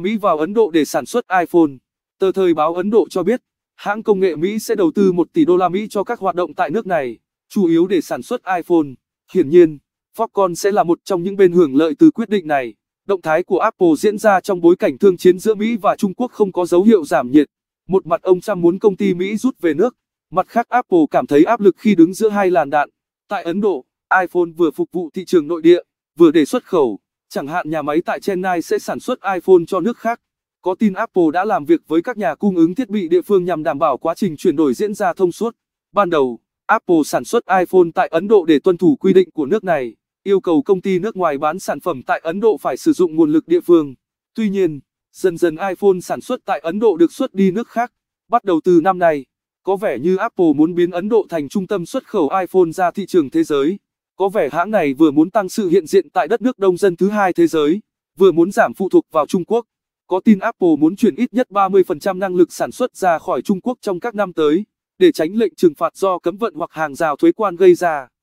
Mỹ vào Ấn Độ để sản xuất iPhone. Tờ Thời báo Ấn Độ cho biết, hãng công nghệ Mỹ sẽ đầu tư 1 tỷ đô la Mỹ cho các hoạt động tại nước này, chủ yếu để sản xuất iPhone. Hiển nhiên, Foxconn sẽ là một trong những bên hưởng lợi từ quyết định này. Động thái của Apple diễn ra trong bối cảnh thương chiến giữa Mỹ và Trung Quốc không có dấu hiệu giảm nhiệt. Một mặt ông Trump muốn công ty Mỹ rút về nước, mặt khác Apple cảm thấy áp lực khi đứng giữa hai làn đạn. Tại Ấn Độ, iPhone vừa phục vụ thị trường nội địa, vừa để xuất khẩu. Chẳng hạn nhà máy tại Chennai sẽ sản xuất iPhone cho nước khác. Có tin Apple đã làm việc với các nhà cung ứng thiết bị địa phương nhằm đảm bảo quá trình chuyển đổi diễn ra thông suốt. Ban đầu, Apple sản xuất iPhone tại Ấn Độ để tuân thủ quy định của nước này, yêu cầu công ty nước ngoài bán sản phẩm tại Ấn Độ phải sử dụng nguồn lực địa phương. Tuy nhiên, dần dần iPhone sản xuất tại Ấn Độ được xuất đi nước khác. Bắt đầu từ năm nay, có vẻ như Apple muốn biến Ấn Độ thành trung tâm xuất khẩu iPhone ra thị trường thế giới. Có vẻ hãng này vừa muốn tăng sự hiện diện tại đất nước đông dân thứ hai thế giới, vừa muốn giảm phụ thuộc vào Trung Quốc. Có tin Apple muốn chuyển ít nhất 30% năng lực sản xuất ra khỏi Trung Quốc trong các năm tới, để tránh lệnh trừng phạt do cấm vận hoặc hàng rào thuế quan gây ra.